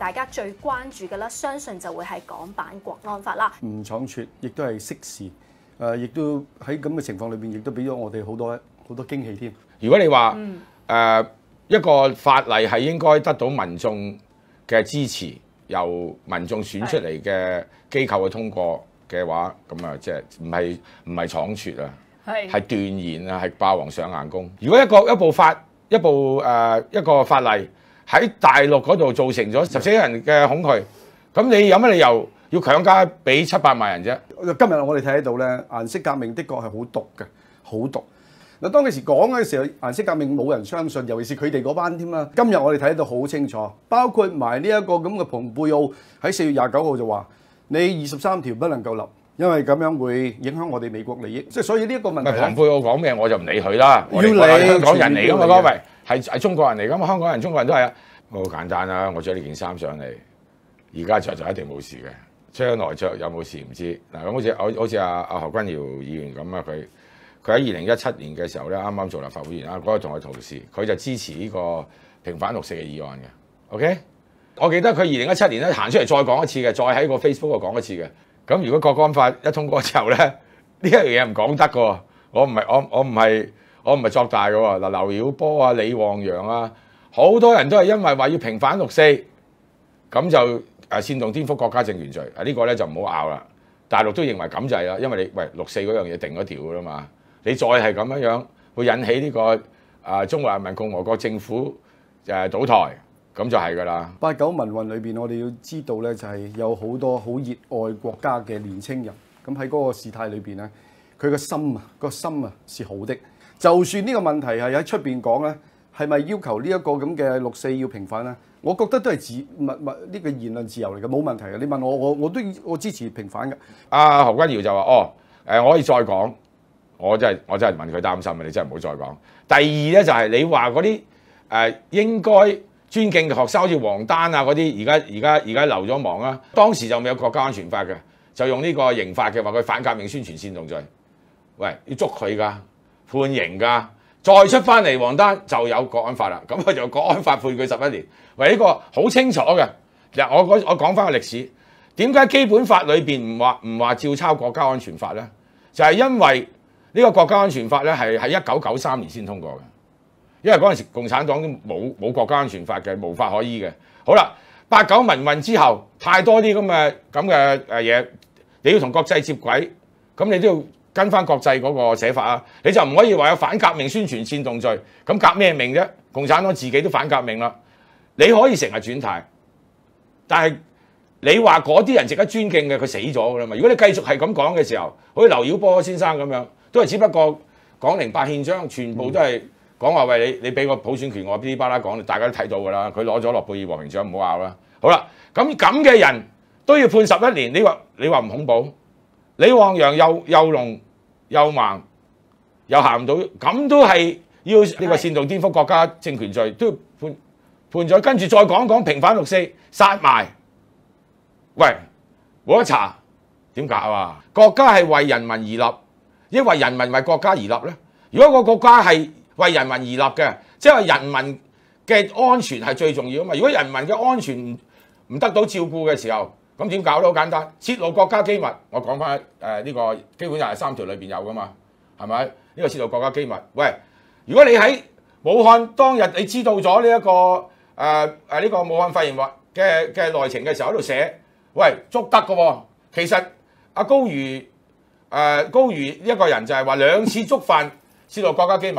大家最關注嘅啦，相信就會係港版國安法啦。唔倉促，亦都係適時。誒，亦都喺咁嘅情況裏邊，亦都俾咗我哋好多好多驚喜添。如果你話誒一個法例係應該得到民眾嘅支持，由民眾選出嚟嘅機構去通過嘅話，咁啊，即係唔係唔係倉促啊？係斷言啊，係霸王上硬弓。如果一個一部法，一部誒一個法例。喺大陸嗰度造成咗十四人嘅恐懼，咁你有乜理由要強加俾七百萬人啫？今日我哋睇得到咧，顏色革命的確係好毒嘅，好毒。嗱，當其時講嘅時候，顏色革命冇人相信，尤其是佢哋嗰班添啦。今日我哋睇到好清楚，包括埋呢一個咁嘅蓬佩奧喺四月廿九號就話：你二十三條不能夠立。因為咁樣會影響我哋美國利益，即係所以呢一個問題。唔係唐佩奧講嘅，我就唔理佢啦。要理香港人嚟噶嘛？各位係係中國人嚟噶嘛？香港人、中國人都係啊。好簡單啦，我着呢件衫上嚟，而家着就一定冇事嘅。將來着有冇事唔知嗱。咁好似好似阿阿何君彥議員咁啊，佢佢喺二零一七年嘅時候咧，啱啱做立法會議員啦，嗰日同佢同事，佢就支持呢個平反六四嘅議案嘅。OK，我記得佢二零一七年咧行出嚟再講一次嘅，再喺個 Facebook 度講一次嘅。咁如果國安法一通過之後咧，呢一樣嘢唔講得嘅喎，我唔係我我唔係我唔係作大嘅喎。嗱，劉曉波啊、李旺洋啊，好多人都係因為話要平反六四，咁就誒煽動顛覆國家政權罪，啊呢個咧就唔好拗啦。大陸都認為咁就係啦，因為你喂六四嗰樣嘢定咗條嘅啦嘛，你再係咁樣樣，會引起呢個啊中華人民共和國政府誒倒台。咁就係噶啦。八九民運裏面，我哋要知道咧，就係有好多好熱愛國家嘅年青人。咁喺嗰個事態裏面咧，佢個心啊，個心啊，是好的。就算呢個問題係喺出面講咧，係咪要求呢一個咁嘅六四要平反咧？我覺得都係自物物呢個言論自由嚟嘅，冇問題嘅。你問我，我我都我支持平反嘅。阿何君瑤就話：哦，誒，我可以再講。我真係我真係問佢擔心啊！你真係唔好再講。第二咧就係你話嗰啲誒應該。尊敬嘅學生好似黃丹啊嗰啲，而家而家而家流咗亡啊。當時就未有國家安全法嘅，就用呢個刑法嘅話佢反革命宣傳煽動罪，喂要捉佢噶判刑噶。再出翻嚟黃丹就有國安法啦，咁佢就國安法判佢十一年。喂呢個好清楚嘅，嗱我講我講翻個歷史，點解基本法裏邊唔話唔話照抄國家安全法呢？就係因為呢個國家安全法咧係喺一九九三年先通過嘅。因為嗰陣時共產黨都冇冇國家安全法嘅，無法可依嘅。好啦，八九民運之後太多啲咁嘅咁嘅誒嘢，你要同國際接軌，咁你都要跟翻國際嗰個寫法啊！你就唔可以話有反革命宣傳煽動罪，咁革咩命啫？共產黨自己都反革命啦，你可以成日轉態，但係你話嗰啲人值得尊敬嘅，佢死咗噶啦嘛！如果你繼續係咁講嘅時候，好似劉曉波先生咁樣，都係只不過講零八憲章，全部都係。講話喂你，你俾個普選權我噼里啪啦講，大家都睇到㗎啦。佢攞咗諾貝爾和平獎，唔好拗啦。好啦，咁咁嘅人都要判十一年，你話你話唔恐怖？李旺陽又又聾又盲又行唔到，咁都係要呢個煽動顛覆國家政權罪都要判判咗。跟住再講講平反六四殺埋，喂，冇得查點解啊？國家係為人民而立，應為人民為國家而立咧。如果個國家係，為人民而立嘅，即係人民嘅安全係最重要啊嘛！如果人民嘅安全唔得到照顧嘅時候，咁點搞咧？好簡單，泄露國家機密。我講翻誒呢個基本又係三條裏邊有噶嘛，係咪？呢個泄露國家機密。喂，如果你喺武漢當日你知道咗呢一個誒誒呢個武漢肺炎嘅嘅內情嘅時候喺度寫，喂，捉得噶喎。其實阿高如誒高如一個人就係話兩次觸犯泄露國家機密。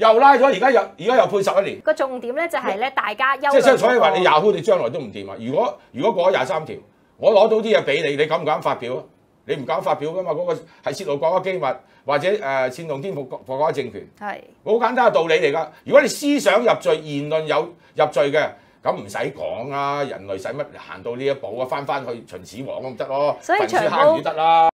又拉咗，而家又而家又配十一年。個重點咧就係咧，大家休即係，所以話你廿號，你將來都唔掂啊！如果如果過咗廿三條，我攞到啲嘢俾你，你敢唔敢發表啊？你唔敢發表噶嘛？嗰個係泄露國家機密，或者誒煽動天覆國家政權。係，好簡單嘅道理嚟㗎。如果你思想入罪，言論有入罪嘅，咁唔使講啊！人類使乜行到呢一步啊？翻翻去秦始皇咁唔得咯，焚書坑儒得啦。